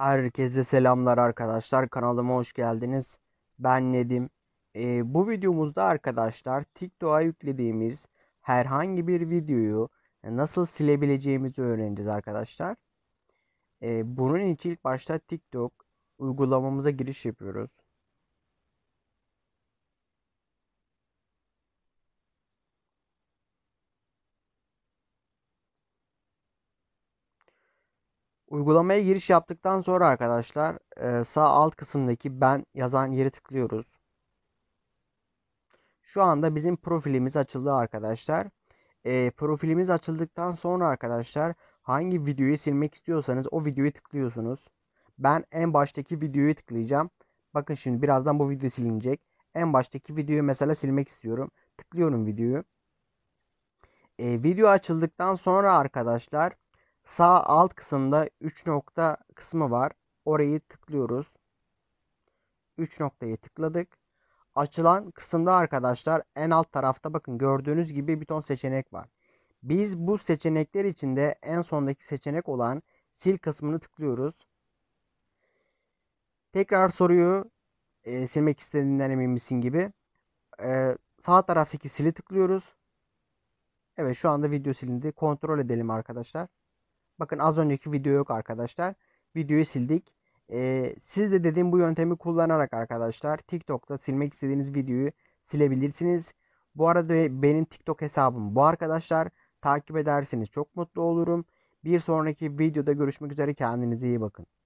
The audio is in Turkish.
Herkese selamlar arkadaşlar. Kanalıma hoş geldiniz. Ben Nedim. Ee, bu videomuzda arkadaşlar TikTok'a yüklediğimiz herhangi bir videoyu nasıl silebileceğimizi öğreneceğiz arkadaşlar. Ee, bunun için ilk başta TikTok uygulamamıza giriş yapıyoruz. Uygulamaya giriş yaptıktan sonra arkadaşlar sağ alt kısımdaki ben yazan yere tıklıyoruz. Şu anda bizim profilimiz açıldı arkadaşlar. E, profilimiz açıldıktan sonra arkadaşlar hangi videoyu silmek istiyorsanız o videoyu tıklıyorsunuz. Ben en baştaki videoyu tıklayacağım. Bakın şimdi birazdan bu video silinecek. En baştaki videoyu mesela silmek istiyorum. Tıklıyorum videoyu. E, video açıldıktan sonra arkadaşlar Sağ alt kısımda 3 nokta kısmı var. Orayı tıklıyoruz. 3 noktayı tıkladık. Açılan kısımda arkadaşlar en alt tarafta bakın gördüğünüz gibi bir ton seçenek var. Biz bu seçenekler içinde en sondaki seçenek olan sil kısmını tıklıyoruz. Tekrar soruyu e, silmek istediğinden emin misin gibi. E, sağ taraftaki sili tıklıyoruz. Evet şu anda video silindi. Kontrol edelim arkadaşlar. Bakın az önceki video yok arkadaşlar. Videoyu sildik. Ee, siz de dediğim bu yöntemi kullanarak arkadaşlar TikTok'ta silmek istediğiniz videoyu silebilirsiniz. Bu arada benim TikTok hesabım bu arkadaşlar. Takip ederseniz çok mutlu olurum. Bir sonraki videoda görüşmek üzere kendinize iyi bakın.